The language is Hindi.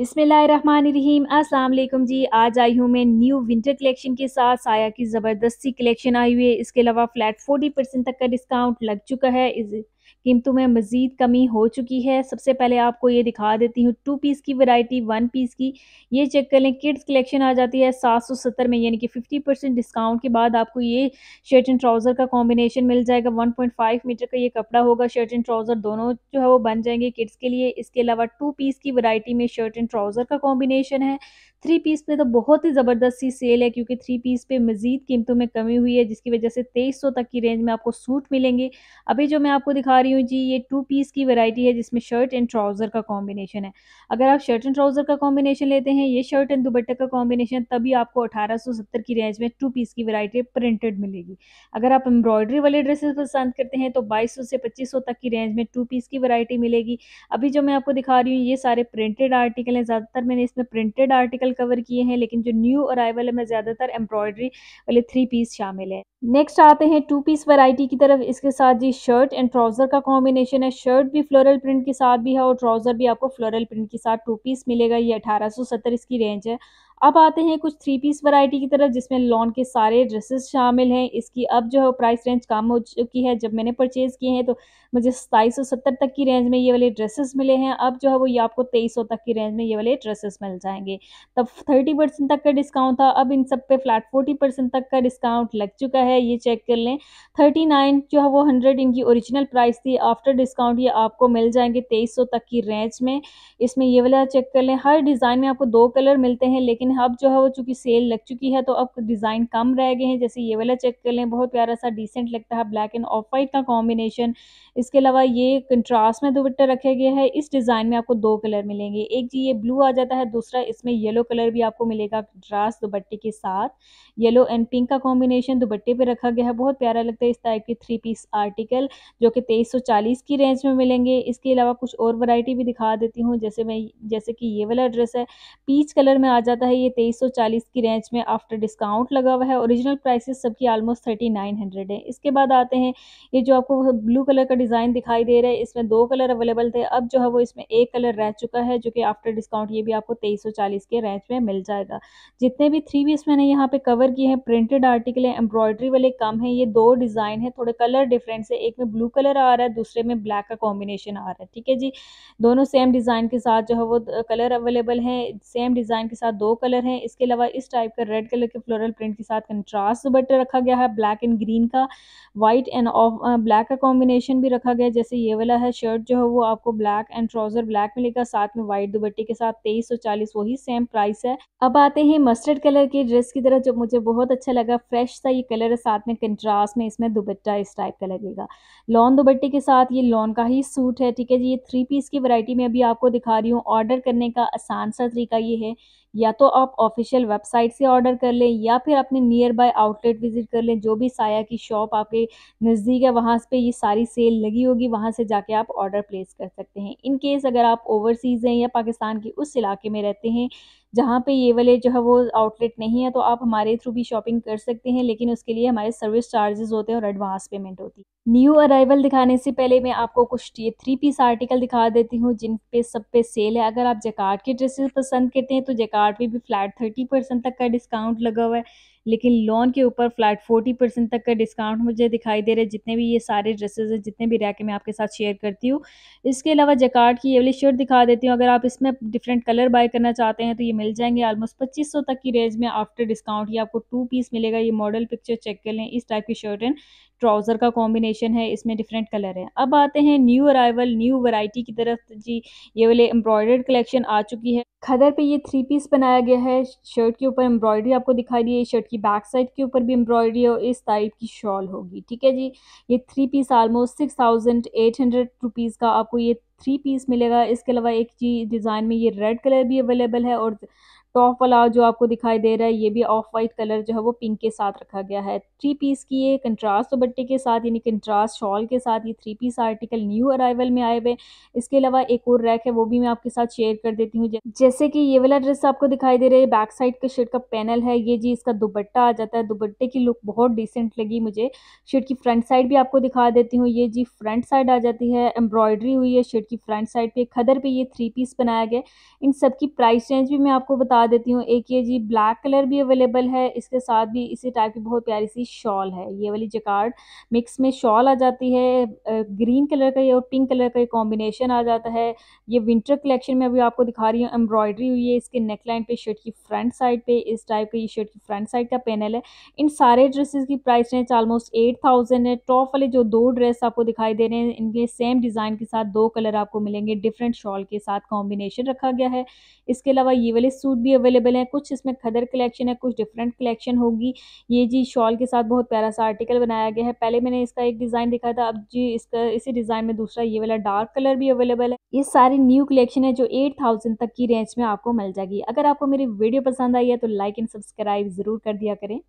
अस्सलाम वालेकुम जी आज आई हूँ मैं न्यू विंटर कलेक्शन के साथ साया की ज़बरदस्ती कलेक्शन आई हुई है इसके अलावा फ्लैट 40 परसेंट तक का डिस्काउंट लग चुका है इस कीमतों में मज़ीद कमी हो चुकी है सबसे पहले आपको ये दिखा देती हूँ टू पीस की वैरायटी वन पीस की ये चेक कर लें किड्स कलेक्शन आ जाती है सात सौ सत्तर में यानी कि फिफ्टी परसेंट डिस्काउंट के बाद आपको ये शर्ट एंड ट्राउज़र का कॉम्बिनेशन मिल जाएगा वन पॉइंट फाइव मीटर का ये कपड़ा होगा शर्ट एंड ट्राउज़र दोनों जो है वो बन जाएंगे किड्स के लिए इसके अलावा टू पीस की वरायटी में शर्ट एंड ट्राउज़र का कॉम्बिनेशन है थ्री पीस पे तो बहुत ही ज़बरदस्त सी सेल है क्योंकि थ्री पीस पे मज़ीद कीमतों में कमी हुई है जिसकी वजह से तेईस सौ तक की रेंज में आपको सूट मिलेंगे अभी जो मैं आपको दिखा रही हूँ जी ये टू पीस की वैरायटी है जिसमें शर्ट एंड ट्राउज़र का कॉम्बिनेशन है अगर आप शर्ट एंड ट्राउज़र का कॉम्बिनेशन लेते हैं ये शर्ट एंड दुपट्टे का कॉम्बिनेशन तभी आपको अठारह सौ सत्तर की रेंज में टू पीस की वरायटी प्रिंटेड मिलेगी अगर आप एम्ब्रॉयडरी वाले ड्रेसेस पसंद करते हैं तो बाईस सौ से पच्चीस सौ तक की रेंज में टू पीस की वरायटी मिलेगी अभी जो मैं आपको दिखा रही हूँ ये सारे प्रिंटेड आर्टिकल हैं ज़्यादातर मैंने इसमें प्रिंटेड आर्टिकल कवर किए हैं लेकिन जो न्यू अराइवल है मैं ज़्यादातर एम्ब्रॉयडरी वाले थ्री पीस शामिल है नेक्स्ट आते हैं टू पीस वैरायटी की तरफ इसके साथ जी शर्ट एंड ट्राउज़र का कॉम्बिनेशन है शर्ट भी फ्लोरल प्रिंट के साथ भी है और ट्राउज़र भी आपको फ्लोरल प्रिंट के साथ टू पीस मिलेगा ये अठारह सौ सत्तर इसकी रेंज है अब आते हैं कुछ थ्री पीस वैरायटी की तरफ जिसमें लॉन के सारे ड्रेसेस शामिल हैं इसकी अब जो है प्राइस रेंज कम हो चुकी है जब मैंने परचेज़ किए हैं तो मुझे सताईस सौ सत्तर तक की रेंज में ये वाले ड्रेसेस मिले हैं अब जो है वो ये आपको तेईस सौ तक की रेंज में ये वाले ड्रेसेस मिल जाएंगे तब थर्टी परसेंट तक का डिस्काउंट था अब इन सब पे फ्लैट फोर्टी परसेंट तक का डिस्काउंट लग चुका है है ये चेक कर लें थर्टी नाइन जो है वो हंड्रेड इनकी ओरिजिनल प्राइस थी आफ्टर डिस्काउंट ये आपको मिल जाएंगे तेईस सौ तक की रेंज में इसमें ये वाला चेक कर लें हर डिज़ाइन में आपको दो कलर मिलते हैं लेकिन अब जो है वो चूँकि सेल लग चुकी है तो अब डिज़ाइन कम रह गए हैं जैसे ये वाला चेक कर लें बहुत प्यारा सा डिसेंट लगता है ब्लैक एंड ऑफ वाइट का कॉम्बिनेशन इसके अलावा ये कंट्रास्ट में दुपट्टा रखे गए हैं इस डिज़ाइन में आपको दो कलर मिलेंगे एक जी ये ब्लू आ जाता है दूसरा इसमें येलो कलर भी आपको मिलेगा ड्रास दुपट्टे के साथ येलो एंड पिंक का कॉम्बिनेशन दुपट्टे पर पे रखा गया है बहुत प्यारा लगता है इस टाइप के थ्री पीस आर्टिकल जो कि तेईस सौ चालीस की रेंज में मिलेंगे इसके अलावा कुछ और वैरायटी भी दिखा देती हूँ जैसे मैं जैसे कि ये वाला ड्रेस है पीच कलर में आ जाता है ये तेईस सौ चालीस की रेंज में आफ्टर डिस्काउंट लगा हुआ है ओरिजिनल प्राइसेस सबकी आलमोस्ट थर्टी नाइन हंड्रेड है इसके बाद आते हैं ये जो आपको ब्लू कलर का डिज़ाइन दिखाई दे रहा है इसमें दो कलर अवेलेबल थे अब जो है वो इसमें एक कलर रह चुका है जो कि आफ्टर डिस्काउंट ये भी आपको तेईस सौ चालीस के रेंज में मिल जाएगा जितने भी थ्री पीस मैंने यहाँ पे कवर किए हैं प्रिंटेड आर्टिकल है एम्ब्रॉयडरी वाले कम है ये दो डिज़ाइन है थोड़े कलर डिफरेंट है एक में ब्लू कलर आ रहा है दूसरे में ब्लैक का कॉम्बिनेशन आ रहा है ठीक है जी दोनों सेम डिज़ाइन के साथ जो है वो कलर अवेलेबल है सेम डिज़ाइन के साथ दो कलर हैं इसके अलावा इस टाइप का रेड कलर के फ्लोरल प्रिंट के साथ कंट्रास्ट बटर रखा गया है ब्लैक एंड ग्रीन का वाइट एंड ऑफ ब्लैक का कॉम्बिनेशन भी रखा गया जैसे ये वाला है शर्ट जो है वो आपको ब्लैक एंड ट्राउज़र ब्लैक मिलेगा साथ में व्हाइट दुबट्टी के साथ तेईस सौ चालीस वही सेम प्राइस है अब आते हैं मस्टर्ड कलर की ड्रेस की तरह जो मुझे बहुत अच्छा लगा फ्रेश था ये कलर फिर साथ में कंट्रास्ट में इसमें दुबट्टा इस टाइप का लगेगा लॉन दुबट्टे के साथ ये लॉन का ही सूट है ठीक है जी ये थ्री पीस की वैरायटी में अभी आपको दिखा रही हूँ ऑर्डर करने का आसान सा तरीका ये है या तो आप ऑफिशियल वेबसाइट से ऑर्डर कर लें या फिर अपने नियर बाय आउटलेट विज़िट कर लें जो भी साया की शॉप आपके नज़दीक है वहाँ पे ये सारी सेल लगी होगी वहाँ से जाके आप ऑर्डर प्लेस कर सकते हैं इन केस अगर आप ओवरसीज़ हैं या पाकिस्तान के उस इलाके में रहते हैं जहाँ पे ये वाले जो है वो आउटलेट नहीं है तो आप हमारे थ्रू भी शॉपिंग कर सकते हैं लेकिन उसके लिए हमारे सर्विस चार्जेस होते हैं और एडवांस पेमेंट होती है न्यू अराइवल दिखाने से पहले मैं आपको कुछ ये थ्री पीस आर्टिकल दिखा देती हूँ जिन पे सब पे सेल है अगर आप जैकार्ड के ड्रेसेस पसंद करते हैं तो जैकार्ड पे भी फ्लैट थर्टी परसेंट तक का डिस्काउंट लगा हुआ है लेकिन लॉन के ऊपर फ्लैट फोर्टी परसेंट तक का डिस्काउंट मुझे दिखाई दे रहा है जितने भी ये सारे ड्रेसेस हैं जितने भी रैके मैं आपके साथ शेयर करती हूँ इसके अलावा जैकार्ड की ये वाली शर्ट दिखा देती हूँ अगर आप इसमें डिफरेंट कलर बाय करना चाहते हैं तो ये मिल जाएंगे ऑलमोस्ट पच्चीस सौ तक की रेंज में आफ्टर डिस्काउंट ये आपको टू पीस मिलेगा ये मॉडल पिक्चर चेक कर लें इस टाइप की शर्ट एंड ट्राउज़र का कॉम्बिनेशन है इसमें डिफरेंट कलर है अब आते हैं न्यू अराइवल न्यू वराइटी की तरफ जी ये वाले एम्ब्रॉयडर्ड कलेक्शन आ चुकी है खदर पे ये थ्री पीस बनाया गया है शर्ट के ऊपर एम्ब्रॉयडरी आपको दिखाई दी है शर्ट की बैक साइड के ऊपर भी एम्ब्रॉयडरी और इस टाइप की शॉल होगी ठीक है जी ये three piece almost six thousand eight hundred rupees का आपको ये थ्री पीस मिलेगा इसके अलावा एक जी डिज़ाइन में ये रेड कलर भी अवेलेबल है और टॉप वाला जो आपको दिखाई दे रहा है ये भी ऑफ वाइट कलर जो है वो पिंक के साथ रखा गया है थ्री पीस की ये कंट्रास्ट दुपट्टे के साथ यानी कंट्रास्ट शॉल के साथ ये three piece article new arrival में आए हुए इसके अलावा एक और रैक है वो भी मैं आपके साथ शेयर कर देती हूँ जैसे कि ये वाला ड्रेस आपको दिखाई दे रहा है बैक साइड के शर्ट का पैनल है ये जी इसका दुपट्टा आ जाता है दुपट्टे की लुक बहुत डिसेंट लगी मुझे शर्ट की फ्रंट साइड भी आपको दिखा देती हूँ ये जी फ्रंट साइड आ जाती है एम्ब्रॉयडरी हुई है शर्ट की फ्रंट साइड पे खदर पे ये थ्री पीस बनाया गया इन सब प्राइस रेंज भी मैं आपको बता बता देती हूँ एक ये जी ब्लैक कलर भी अवेलेबल है इसके साथ भी इसी टाइप की बहुत प्यारी सी शॉल है ये वाली जकार्ड मिक्स में शॉल आ जाती है ग्रीन कलर का ये और पिंक कलर का ये कॉम्बिनेशन आ जाता है ये विंटर कलेक्शन में अभी आपको दिखा रही हूँ एम्ब्रॉयडरी हुई है इसके नेकलाइन पे शर्ट की फ्रंट साइड पे इस टाइप का ये शर्ट की फ्रंट साइड का पैनल है इन सारे ड्रेसेस की price range almost eight thousand है टॉप वाले जो दो ड्रेस आपको दिखाई दे रहे हैं इनके सेम डिज़ाइन के साथ दो कलर आपको मिलेंगे डिफरेंट शॉल के साथ कॉम्बिनेशन रखा गया है इसके अलावा ये वाले सूट भी भी अवेलेबल हैं कुछ इसमें खदर कलेक्शन है कुछ डिफरेंट कलेक्शन होगी ये जी शॉल के साथ बहुत प्यारा सा आर्टिकल बनाया गया है पहले मैंने इसका एक डिज़ाइन देखा था अब जी इसका इसी डिज़ाइन में दूसरा ये वाला डार्क कलर भी अवेलेबल है ये सारी न्यू कलेक्शन है जो एट थाउजेंड तक की रेंज में आपको मिल जाएगी अगर आपको मेरी वीडियो पसंद आई है तो लाइक एंड सब्सक्राइब ज़रूर कर दिया करें